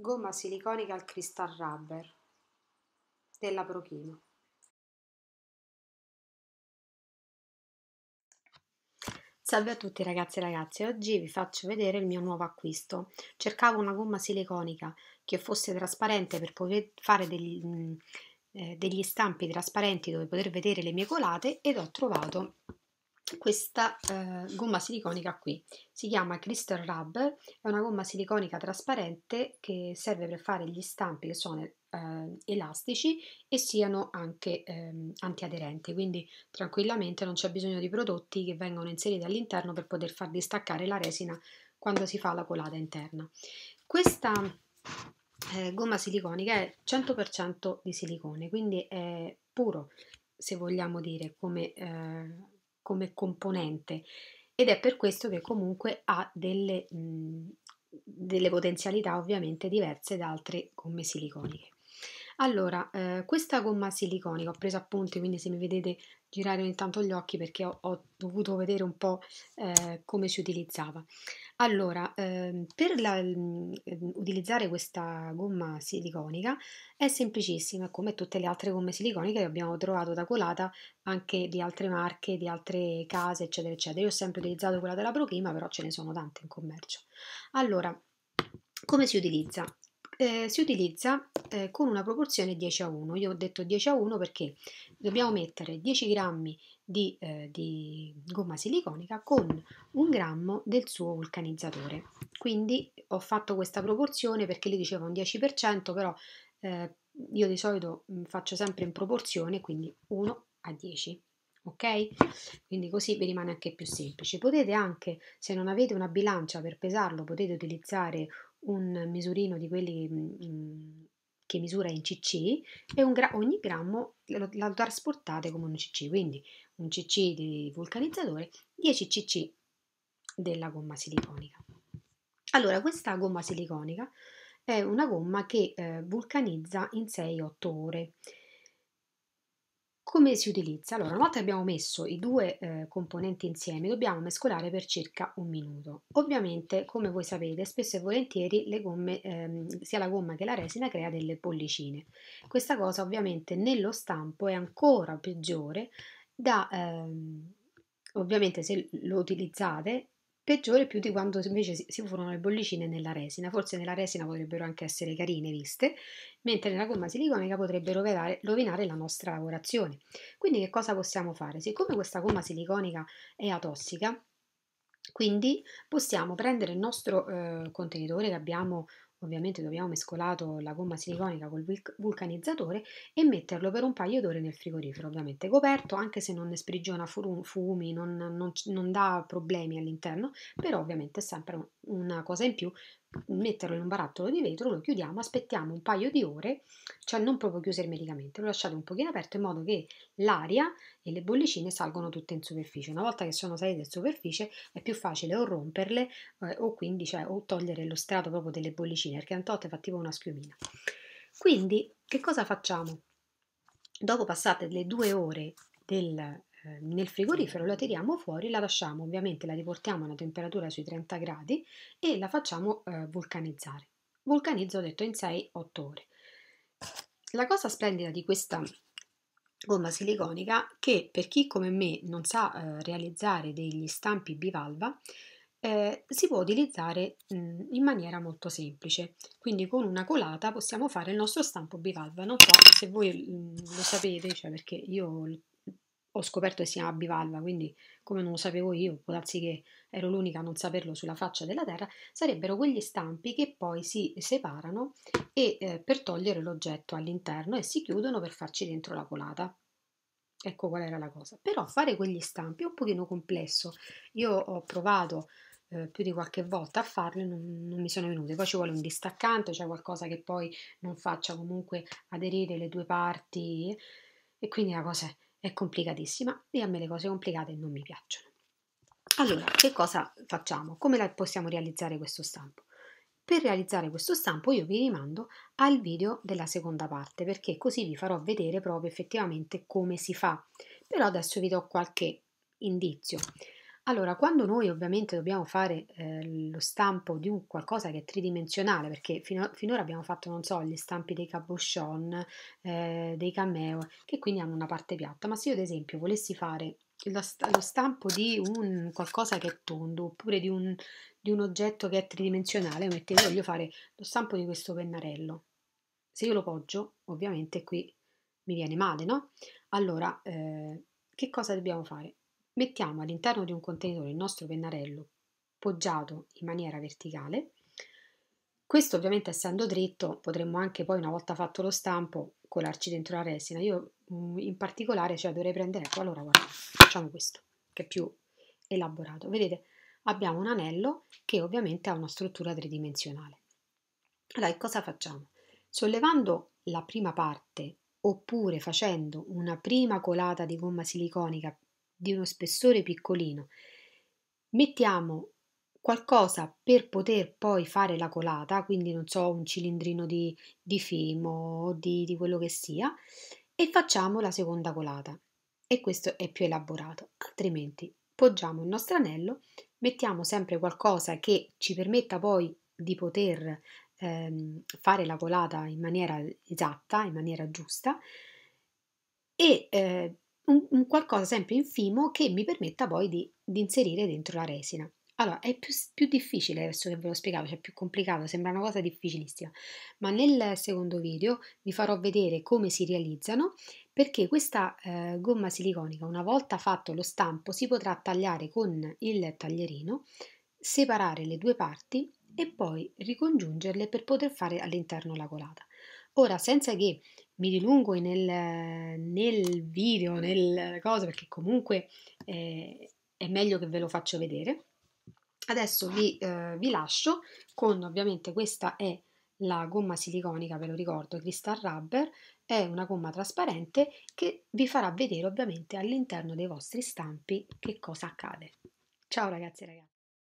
Gomma siliconica al cristal rubber della Prochino. Salve a tutti ragazzi e ragazze, oggi vi faccio vedere il mio nuovo acquisto. Cercavo una gomma siliconica che fosse trasparente per poter fare degli, mm, eh, degli stampi trasparenti dove poter vedere le mie colate ed ho trovato questa eh, gomma siliconica qui si chiama Crystal rub è una gomma siliconica trasparente che serve per fare gli stampi che sono eh, elastici e siano anche eh, antiaderenti, quindi tranquillamente non c'è bisogno di prodotti che vengono inseriti all'interno per poter far distaccare la resina quando si fa la colata interna. Questa eh, gomma siliconica è 100% di silicone, quindi è puro, se vogliamo dire, come eh, come componente ed è per questo che comunque ha delle, mh, mhmm, delle potenzialità ovviamente diverse da altre gomme siliconiche. Allora, eh, questa gomma siliconica, ho preso appunti, quindi se mi vedete girare ogni tanto gli occhi perché ho, ho dovuto vedere un po' eh, come si utilizzava. Allora, eh, per la, mh, mm, ehm, utilizzare questa gomma siliconica è semplicissima, come tutte le altre gomme siliconiche che abbiamo trovato da colata anche di altre marche, di altre case, eccetera, eccetera. Io ho sempre utilizzato quella della Prochima, però ce ne sono tante in commercio. Allora, come si utilizza? eh, si utilizza eh, con una proporzione 10 a 1. Io ho detto 10 a 1 perché dobbiamo mettere 10 grammi di, eh, di gomma siliconica con un grammo del suo vulcanizzatore. Quindi ho fatto questa proporzione perché lì diceva un 10%, però eh, io di solito mm, faccio sempre in proporzione, quindi 1 a 10 ok? Quindi così vi rimane anche più semplice. Potete anche, se non avete una bilancia per pesarlo, potete utilizzare un misurino di quelli mm, mm, che misura in cc e gra- ogni grammo lo, lo trasportate come un cc, quindi un cc di vulcanizzatore, 10 cc della gomma siliconica. Allora, questa gomma siliconica è una gomma che eh, vulcanizza in 6-8 ore come si utilizza? Allora, una volta che abbiamo messo i due eh, componenti insieme, dobbiamo mescolare per circa un minuto. Ovviamente, come voi sapete, spesso e volentieri le gomme, ehm, sia la gomma che la resina crea delle bollicine. Questa cosa ovviamente nello stampo è ancora peggiore da... Ehm, ovviamente se lo utilizzate peggiore più di quando invece si furono le bollicine nella resina. Forse nella resina potrebbero anche essere carine viste, mentre nella gomma siliconica potrebbero vedare, rovinare la nostra lavorazione. Quindi che cosa possiamo fare? Siccome questa gomma siliconica è atossica, quindi possiamo prendere il nostro eh, contenitore che abbiamo Ovviamente dobbiamo mescolato la gomma siliconica col vulcanizzatore e metterlo per un paio d'ore nel frigorifero, ovviamente coperto, anche se non ne sprigiona fumi, non, non, non dà problemi all'interno, però ovviamente è sempre una cosa in più metterlo in un barattolo di vetro, lo chiudiamo, aspettiamo un paio di ore, cioè non proprio chiuso ermeticamente, lo lasciate un pochino aperto in modo che l'aria e le bollicine salgano tutte in superficie. Una volta che sono salite in superficie è più facile o romperle eh, o quindi cioè, o togliere lo strato proprio delle bollicine, perché un tot fa tipo una schiumina. Quindi che cosa facciamo? Dopo passate le due ore del, Ehm, nel frigorifero, la tiriamo fuori, la lasciamo, ovviamente la riportiamo a una temperatura sui 30 gradi e la facciamo eh, vulcanizzare. Vulcanizzo, ho detto, in 6-8 ore. La cosa splendida di questa gomma siliconica è che per chi come me non sa eh, realizzare degli stampi bivalva, eh, si può utilizzare mh, mhmm, in maniera molto semplice. Quindi con una colata possiamo fare il nostro stampo bivalva. Non so se voi mh, mhmm, lo sapete, cioè perché io ho scoperto che si chiama bivalva, quindi come non lo sapevo io, può darsi che ero l'unica a non saperlo sulla faccia della Terra, sarebbero quegli stampi che poi si separano e, eh, per togliere l'oggetto all'interno e si chiudono per farci dentro la colata. Ecco qual era la cosa. Però fare quegli stampi è un pochino complesso. Io ho provato eh, più di qualche volta a farli, non, non mi sono venute. Poi ci vuole un distaccante, cioè qualcosa che poi non faccia comunque aderire le due parti e quindi la cosa è è complicatissima e a me le cose complicate non mi piacciono. Allora, che cosa facciamo? Come possiamo realizzare questo stampo? Per realizzare questo stampo io vi rimando al video della seconda parte perché così vi farò vedere proprio effettivamente come si fa. Però adesso vi do qualche indizio. Allora, quando noi ovviamente dobbiamo fare eh, lo stampo di un qualcosa che è tridimensionale, perché fino- finora abbiamo fatto, non so, gli stampi dei cabochon, eh, dei cameo, che quindi hanno una parte piatta, ma se io ad esempio volessi fare lo, lo stampo di un qualcosa che è tondo, oppure di un, di un oggetto che è tridimensionale, io mettevo, voglio fare lo stampo di questo pennarello. Se io lo poggio, ovviamente qui mi viene male, no? Allora, eh, che cosa dobbiamo fare? Mettiamo all'interno di un contenitore il nostro pennarello poggiato in maniera verticale. Questo ovviamente essendo dritto potremmo anche poi una volta fatto lo stampo colarci dentro la resina. Io mm, in particolare cioè, dovrei prendere, ecco allora guarda, facciamo questo che è più elaborato. Vedete abbiamo un anello che ovviamente ha una struttura tridimensionale. Allora, cosa facciamo? Sollevando la prima parte oppure facendo una prima colata di gomma siliconica di uno spessore piccolino, mettiamo qualcosa per poter poi fare la colata, quindi non so, un cilindrino di, di fimo o di, di quello che sia, e facciamo la seconda colata. E questo è più elaborato, altrimenti poggiamo il nostro anello, mettiamo sempre qualcosa che ci permetta poi di poter ehm, fare la colata in maniera esatta, in maniera giusta, e eh, un, un qualcosa sempre infimo che mi permetta poi di, di inserire dentro la resina. Allora, è più, più, difficile adesso che ve lo spiegavo, cioè più complicato, sembra una cosa difficilissima, ma nel secondo video vi farò vedere come si realizzano perché questa eh, gomma siliconica, una volta fatto lo stampo, si potrà tagliare con il taglierino, separare le due parti e poi ricongiungerle per poter fare all'interno la colata. Ora, senza che mi dilungo nel, nel video, nel cosa, perché comunque eh, è meglio che ve lo faccio vedere. Adesso vi, eh, vi lascio con ovviamente questa è la gomma siliconica, ve lo ricordo, Crystal Rubber, è una gomma trasparente che vi farà vedere ovviamente all'interno dei vostri stampi che cosa accade. Ciao ragazzi e ragazze!